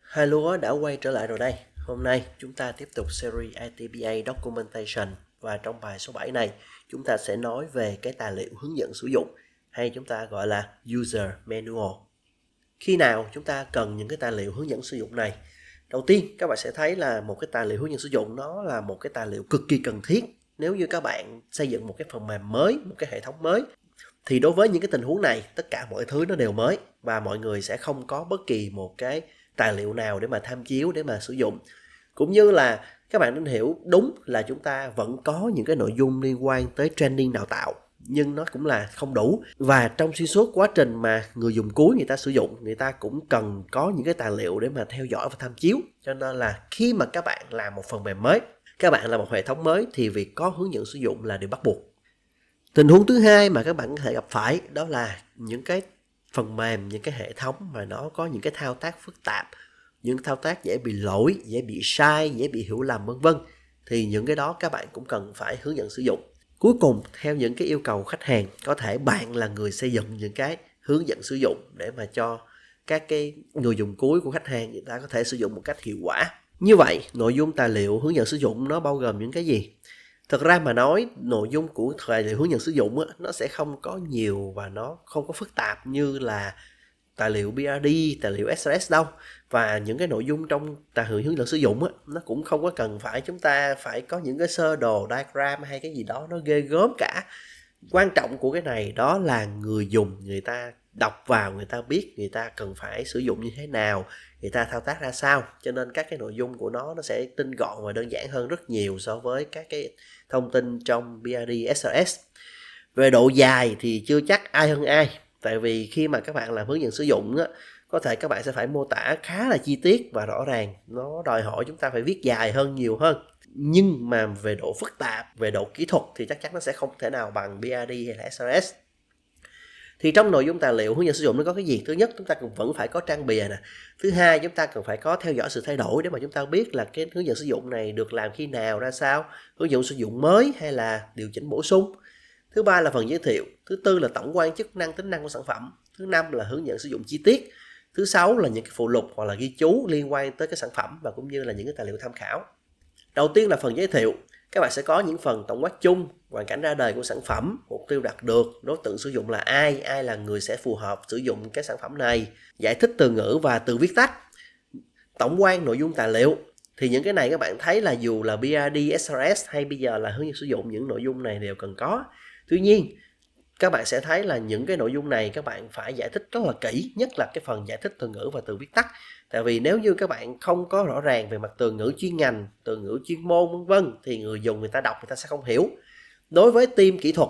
Hai lúa đã quay trở lại rồi đây. Hôm nay chúng ta tiếp tục series ITBA Documentation và trong bài số 7 này chúng ta sẽ nói về cái tài liệu hướng dẫn sử dụng hay chúng ta gọi là User Manual. Khi nào chúng ta cần những cái tài liệu hướng dẫn sử dụng này? Đầu tiên các bạn sẽ thấy là một cái tài liệu hướng dẫn sử dụng nó là một cái tài liệu cực kỳ cần thiết nếu như các bạn xây dựng một cái phần mềm mới, một cái hệ thống mới thì đối với những cái tình huống này tất cả mọi thứ nó đều mới và mọi người sẽ không có bất kỳ một cái tài liệu nào để mà tham chiếu để mà sử dụng cũng như là các bạn nên hiểu đúng là chúng ta vẫn có những cái nội dung liên quan tới training đào tạo nhưng nó cũng là không đủ và trong xuyên suốt quá trình mà người dùng cuối người ta sử dụng người ta cũng cần có những cái tài liệu để mà theo dõi và tham chiếu cho nên là khi mà các bạn làm một phần mềm mới các bạn làm một hệ thống mới thì việc có hướng dẫn sử dụng là điều bắt buộc tình huống thứ hai mà các bạn có thể gặp phải đó là những cái phần mềm những cái hệ thống mà nó có những cái thao tác phức tạp những thao tác dễ bị lỗi dễ bị sai dễ bị hiểu lầm vân vân thì những cái đó các bạn cũng cần phải hướng dẫn sử dụng cuối cùng theo những cái yêu cầu khách hàng có thể bạn là người xây dựng những cái hướng dẫn sử dụng để mà cho các cái người dùng cuối của khách hàng người ta có thể sử dụng một cách hiệu quả như vậy nội dung tài liệu hướng dẫn sử dụng nó bao gồm những cái gì thực ra mà nói nội dung của tài liệu hướng dẫn sử dụng á, nó sẽ không có nhiều và nó không có phức tạp như là tài liệu BRD, tài liệu SRS đâu và những cái nội dung trong tài liệu hướng dẫn sử dụng á, nó cũng không có cần phải chúng ta phải có những cái sơ đồ diagram hay cái gì đó nó ghê gớm cả quan trọng của cái này đó là người dùng người ta đọc vào người ta biết người ta cần phải sử dụng như thế nào người ta thao tác ra sao cho nên các cái nội dung của nó nó sẽ tinh gọn và đơn giản hơn rất nhiều so với các cái thông tin trong BRD SRS về độ dài thì chưa chắc ai hơn ai tại vì khi mà các bạn làm hướng dẫn sử dụng á, có thể các bạn sẽ phải mô tả khá là chi tiết và rõ ràng nó đòi hỏi chúng ta phải viết dài hơn nhiều hơn nhưng mà về độ phức tạp về độ kỹ thuật thì chắc chắn nó sẽ không thể nào bằng BRD hay là SRS thì trong nội dung tài liệu hướng dẫn sử dụng nó có cái gì thứ nhất chúng ta cần vẫn phải có trang bìa nè thứ hai chúng ta cần phải có theo dõi sự thay đổi để mà chúng ta biết là cái hướng dẫn sử dụng này được làm khi nào ra sao hướng dẫn sử dụng mới hay là điều chỉnh bổ sung thứ ba là phần giới thiệu thứ tư là tổng quan chức năng tính năng của sản phẩm thứ năm là hướng dẫn sử dụng chi tiết thứ sáu là những cái phụ lục hoặc là ghi chú liên quan tới cái sản phẩm và cũng như là những cái tài liệu tham khảo đầu tiên là phần giới thiệu các bạn sẽ có những phần tổng quát chung hoàn cảnh ra đời của sản phẩm mục tiêu đạt được đối tượng sử dụng là ai ai là người sẽ phù hợp sử dụng cái sản phẩm này giải thích từ ngữ và từ viết tắt tổng quan nội dung tài liệu thì những cái này các bạn thấy là dù là BRD, SRS hay bây giờ là hướng dẫn sử dụng những nội dung này đều cần có tuy nhiên các bạn sẽ thấy là những cái nội dung này các bạn phải giải thích rất là kỹ nhất là cái phần giải thích từ ngữ và từ viết tắt tại vì nếu như các bạn không có rõ ràng về mặt từ ngữ chuyên ngành từ ngữ chuyên môn vân vân thì người dùng người ta đọc người ta sẽ không hiểu đối với team kỹ thuật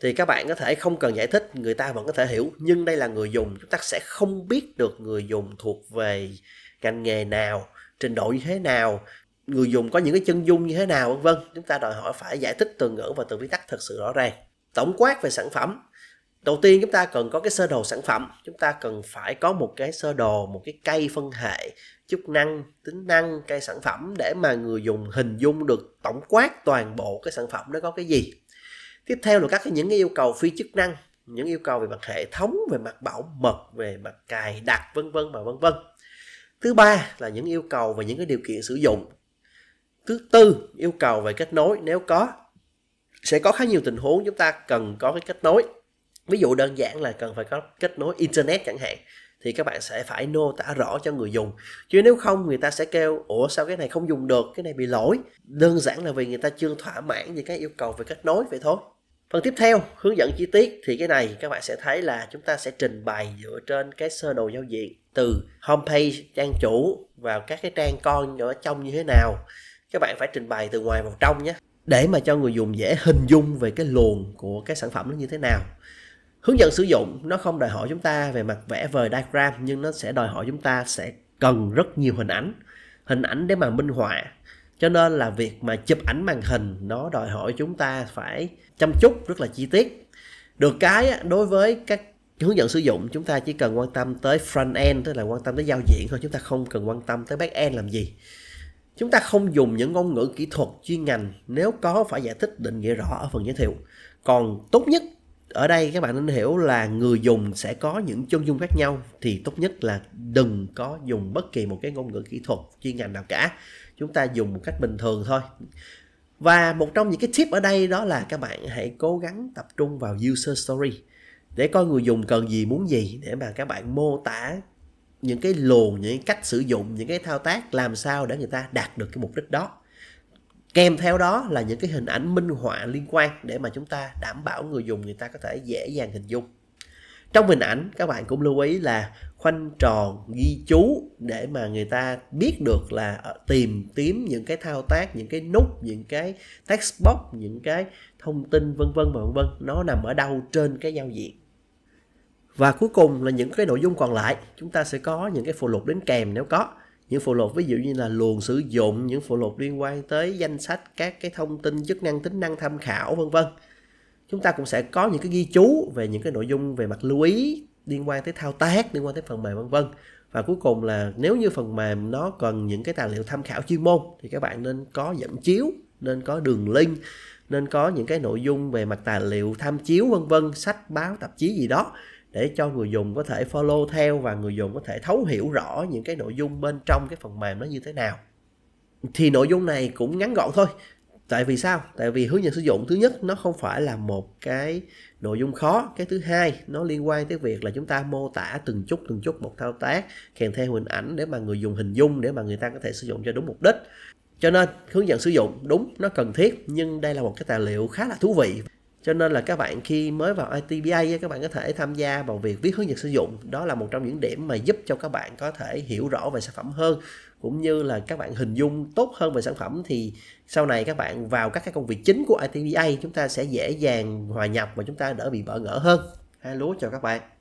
thì các bạn có thể không cần giải thích người ta vẫn có thể hiểu nhưng đây là người dùng chúng ta sẽ không biết được người dùng thuộc về ngành nghề nào trình độ như thế nào người dùng có những cái chân dung như thế nào vân vân chúng ta đòi hỏi phải giải thích từ ngữ và từ viết tắt thật sự rõ ràng tổng quát về sản phẩm đầu tiên chúng ta cần có cái sơ đồ sản phẩm chúng ta cần phải có một cái sơ đồ một cái cây phân hệ chức năng tính năng cây sản phẩm để mà người dùng hình dung được tổng quát toàn bộ cái sản phẩm nó có cái gì tiếp theo là các cái những cái yêu cầu phi chức năng những yêu cầu về mặt hệ thống về mặt bảo mật về mặt cài đặt vân vân và vân vân thứ ba là những yêu cầu về những cái điều kiện sử dụng thứ tư yêu cầu về kết nối nếu có sẽ có khá nhiều tình huống chúng ta cần có cái kết nối ví dụ đơn giản là cần phải có kết nối internet chẳng hạn thì các bạn sẽ phải nô tả rõ cho người dùng chứ nếu không người ta sẽ kêu ủa sao cái này không dùng được cái này bị lỗi đơn giản là vì người ta chưa thỏa mãn những cái yêu cầu về kết nối vậy thôi phần tiếp theo hướng dẫn chi tiết thì cái này các bạn sẽ thấy là chúng ta sẽ trình bày dựa trên cái sơ đồ giao diện từ homepage trang chủ vào các cái trang con ở trong như thế nào các bạn phải trình bày từ ngoài vào trong nhé để mà cho người dùng dễ hình dung về cái luồng của cái sản phẩm nó như thế nào hướng dẫn sử dụng nó không đòi hỏi chúng ta về mặt vẽ vời diagram nhưng nó sẽ đòi hỏi chúng ta sẽ cần rất nhiều hình ảnh hình ảnh để mà minh họa cho nên là việc mà chụp ảnh màn hình nó đòi hỏi chúng ta phải chăm chút rất là chi tiết được cái đối với các hướng dẫn sử dụng chúng ta chỉ cần quan tâm tới front end tức là quan tâm tới giao diện thôi chúng ta không cần quan tâm tới back end làm gì Chúng ta không dùng những ngôn ngữ kỹ thuật chuyên ngành nếu có phải giải thích định nghĩa rõ ở phần giới thiệu. Còn tốt nhất ở đây các bạn nên hiểu là người dùng sẽ có những chân dung khác nhau thì tốt nhất là đừng có dùng bất kỳ một cái ngôn ngữ kỹ thuật chuyên ngành nào cả. Chúng ta dùng một cách bình thường thôi. Và một trong những cái tip ở đây đó là các bạn hãy cố gắng tập trung vào user story để coi người dùng cần gì muốn gì để mà các bạn mô tả những cái luồng những cái cách sử dụng những cái thao tác làm sao để người ta đạt được cái mục đích đó kèm theo đó là những cái hình ảnh minh họa liên quan để mà chúng ta đảm bảo người dùng người ta có thể dễ dàng hình dung trong hình ảnh các bạn cũng lưu ý là khoanh tròn ghi chú để mà người ta biết được là ờ, tìm kiếm những cái thao tác những cái nút những cái text box những cái thông tin vân vân và vân vân nó nằm ở đâu trên cái giao diện và cuối cùng là những cái nội dung còn lại, chúng ta sẽ có những cái phụ lục đến kèm nếu có. Những phụ lục ví dụ như là luồng sử dụng, những phụ lục liên quan tới danh sách các cái thông tin chức năng tính năng tham khảo vân vân. Chúng ta cũng sẽ có những cái ghi chú về những cái nội dung về mặt lưu ý liên quan tới thao tác, liên quan tới phần mềm vân vân. Và cuối cùng là nếu như phần mềm nó cần những cái tài liệu tham khảo chuyên môn thì các bạn nên có dẫn chiếu, nên có đường link, nên có những cái nội dung về mặt tài liệu tham chiếu vân vân, sách báo, tạp chí gì đó để cho người dùng có thể follow theo và người dùng có thể thấu hiểu rõ những cái nội dung bên trong cái phần mềm nó như thế nào thì nội dung này cũng ngắn gọn thôi tại vì sao tại vì hướng dẫn sử dụng thứ nhất nó không phải là một cái nội dung khó cái thứ hai nó liên quan tới việc là chúng ta mô tả từng chút từng chút một thao tác kèm theo hình ảnh để mà người dùng hình dung để mà người ta có thể sử dụng cho đúng mục đích cho nên hướng dẫn sử dụng đúng nó cần thiết nhưng đây là một cái tài liệu khá là thú vị cho nên là các bạn khi mới vào ITBA các bạn có thể tham gia vào việc viết hướng dẫn sử dụng đó là một trong những điểm mà giúp cho các bạn có thể hiểu rõ về sản phẩm hơn cũng như là các bạn hình dung tốt hơn về sản phẩm thì sau này các bạn vào các cái công việc chính của ITBA chúng ta sẽ dễ dàng hòa nhập và chúng ta đỡ bị bỡ ngỡ hơn. Hello chào các bạn.